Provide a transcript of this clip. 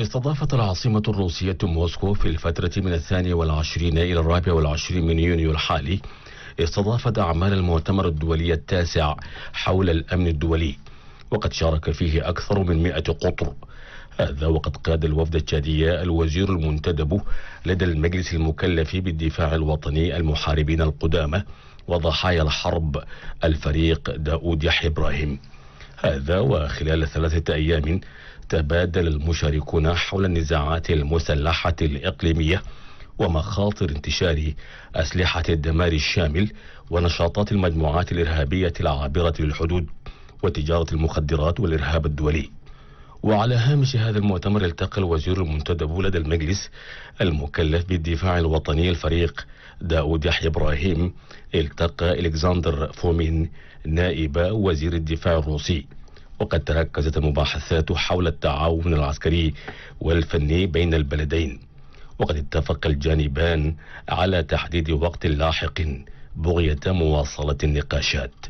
استضافت العاصمة الروسية موسكو في الفترة من الثاني والعشرين إلى الرابع والعشرين من يونيو الحالي استضافت أعمال المؤتمر الدولي التاسع حول الأمن الدولي وقد شارك فيه أكثر من مئة قطر هذا وقد قاد الوفد التشادية الوزير المنتدب لدى المجلس المكلف بالدفاع الوطني المحاربين القدامى وضحايا الحرب الفريق داود يحيى إبراهيم هذا وخلال ثلاثة أيام تبادل المشاركون حول النزاعات المسلحة الإقليمية ومخاطر انتشار أسلحة الدمار الشامل ونشاطات المجموعات الإرهابية العابرة للحدود وتجارة المخدرات والإرهاب الدولي وعلى هامش هذا المؤتمر التقى الوزير المنتدب لدى المجلس المكلف بالدفاع الوطني الفريق داود يحيى إبراهيم التقى إلكسندر فومين نائب وزير الدفاع الروسي وقد تركزت المباحثات حول التعاون العسكري والفني بين البلدين وقد اتفق الجانبان على تحديد وقت لاحق بغية مواصلة النقاشات